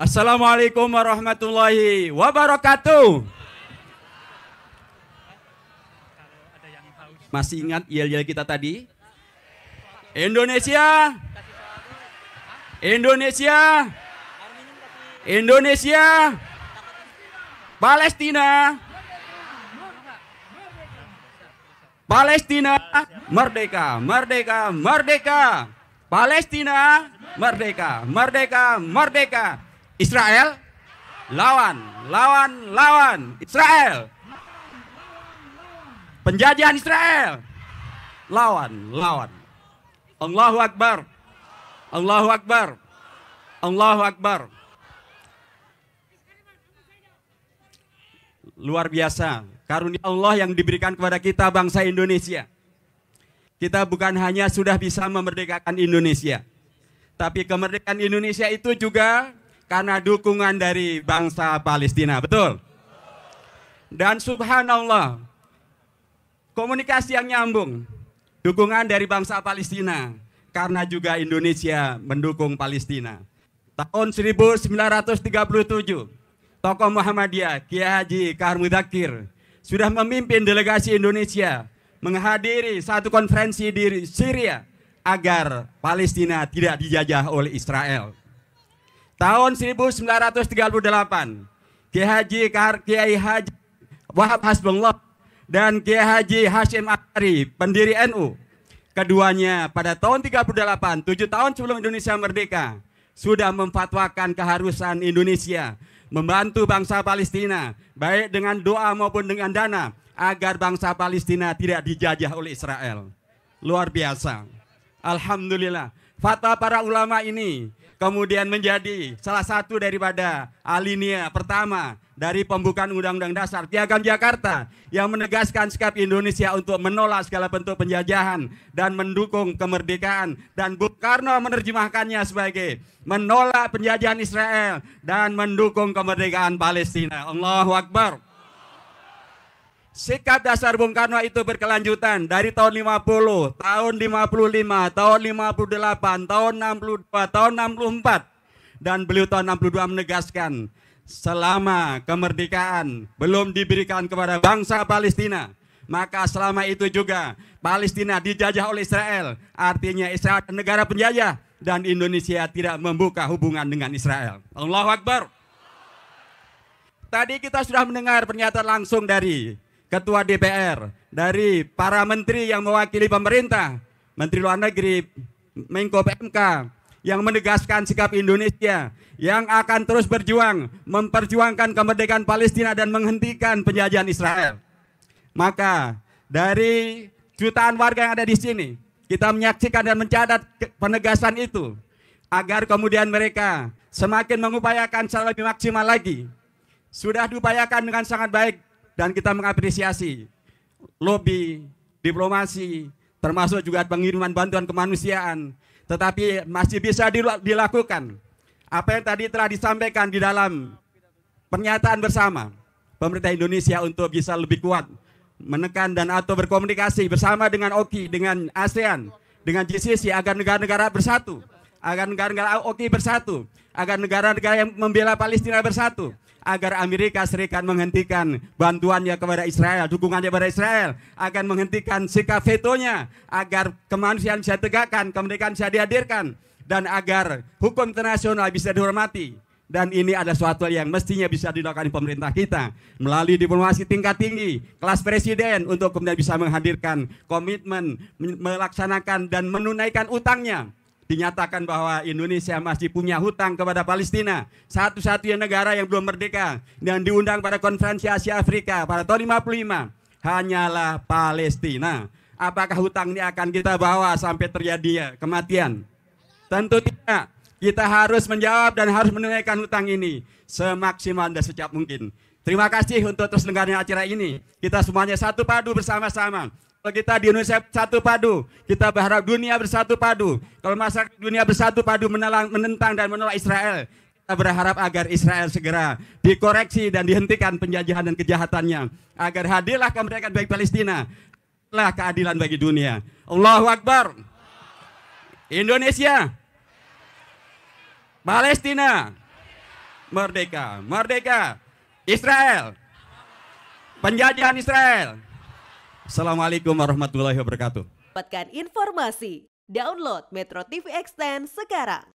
Assalamualaikum warahmatullahi wabarakatuh. Masih ingat yel-yel kita tadi? Indonesia. Indonesia. Indonesia. Palestina. Palestina merdeka, merdeka, merdeka. Palestina merdeka, merdeka, merdeka. Israel lawan, lawan, lawan Israel. Penjajahan Israel lawan, lawan. Allahu Akbar. Allahu Akbar. Allahu Akbar. Luar biasa karunia Allah yang diberikan kepada kita bangsa Indonesia. Kita bukan hanya sudah bisa memerdekakan Indonesia, tapi kemerdekaan Indonesia itu juga karena dukungan dari bangsa Palestina, betul? Dan subhanallah, komunikasi yang nyambung, dukungan dari bangsa Palestina, karena juga Indonesia mendukung Palestina. Tahun 1937, tokoh Muhammadiyah Kiai Haji Karmudakir sudah memimpin delegasi Indonesia menghadiri satu konferensi di Syria agar Palestina tidak dijajah oleh Israel. Tahun 1938, Kiai Haji Kiai Haji Wahab Hasbullah dan Kiai Haji Hashim Akhari pendiri NU. Keduanya pada tahun 38, 7 tahun sebelum Indonesia merdeka, sudah memfatwakan keharusan Indonesia membantu bangsa Palestina, baik dengan doa maupun dengan dana, agar bangsa Palestina tidak dijajah oleh Israel. Luar biasa. Alhamdulillah. Fatwa para ulama ini kemudian menjadi salah satu daripada alinea pertama dari pembukaan Undang-Undang Dasar Piagam Jakarta yang menegaskan sikap Indonesia untuk menolak segala bentuk penjajahan dan mendukung kemerdekaan dan Bung Karno menerjemahkannya sebagai menolak penjajahan Israel dan mendukung kemerdekaan Palestina. Allahu Akbar. Sikap dasar Bung Karno itu berkelanjutan dari tahun 50, tahun 55, tahun 58, tahun 62, tahun 64. Dan beliau tahun 62 menegaskan, selama kemerdekaan belum diberikan kepada bangsa Palestina, maka selama itu juga Palestina dijajah oleh Israel. Artinya Israel negara penjajah dan Indonesia tidak membuka hubungan dengan Israel. Allahu Akbar. Tadi kita sudah mendengar pernyataan langsung dari Ketua DPR, dari para menteri yang mewakili pemerintah, Menteri Luar Negeri, Menko PMK, yang menegaskan sikap Indonesia yang akan terus berjuang memperjuangkan kemerdekaan Palestina dan menghentikan penjajahan Israel. Maka dari jutaan warga yang ada di sini, kita menyaksikan dan mencatat penegasan itu agar kemudian mereka semakin mengupayakan secara lebih maksimal lagi. Sudah diupayakan dengan sangat baik dan kita mengapresiasi lobby, diplomasi, termasuk juga pengiriman bantuan kemanusiaan, tetapi masih bisa dilakukan. Apa yang tadi telah disampaikan di dalam pernyataan bersama pemerintah Indonesia untuk bisa lebih kuat menekan dan atau berkomunikasi bersama dengan OKI, dengan ASEAN, dengan GCC agar negara-negara bersatu agar negara-negara OKI bersatu, agar negara-negara yang membela Palestina bersatu, agar Amerika Serikat menghentikan bantuannya kepada Israel, dukungannya kepada Israel, agar menghentikan sikap vetonya, agar kemanusiaan bisa tegakkan, kemerdekaan bisa dihadirkan, dan agar hukum internasional bisa dihormati. Dan ini ada suatu yang mestinya bisa dilakukan di pemerintah kita melalui diplomasi tingkat tinggi, kelas presiden untuk kemudian bisa menghadirkan komitmen, melaksanakan dan menunaikan utangnya dinyatakan bahwa Indonesia masih punya hutang kepada Palestina, satu-satunya negara yang belum merdeka dan diundang pada konferensi Asia Afrika pada tahun 55 hanyalah Palestina. Apakah hutang ini akan kita bawa sampai terjadi kematian? Tentu tidak. Kita harus menjawab dan harus menunaikan hutang ini semaksimal dan secepat mungkin. Terima kasih untuk terselenggaranya acara ini. Kita semuanya satu padu bersama-sama kalau kita di Indonesia satu padu, kita berharap dunia bersatu padu. Kalau masa dunia bersatu padu menelang, menentang dan menolak Israel, kita berharap agar Israel segera dikoreksi dan dihentikan penjajahan dan kejahatannya. Agar hadirlah kemerdekaan bagi Palestina, lah keadilan bagi dunia. Allahu Akbar. Indonesia. Palestina. Merdeka. Merdeka. Israel. Penjajahan Israel Assalamualaikum warahmatullahi wabarakatuh. Dapatkan informasi, download Metro TV Extend sekarang.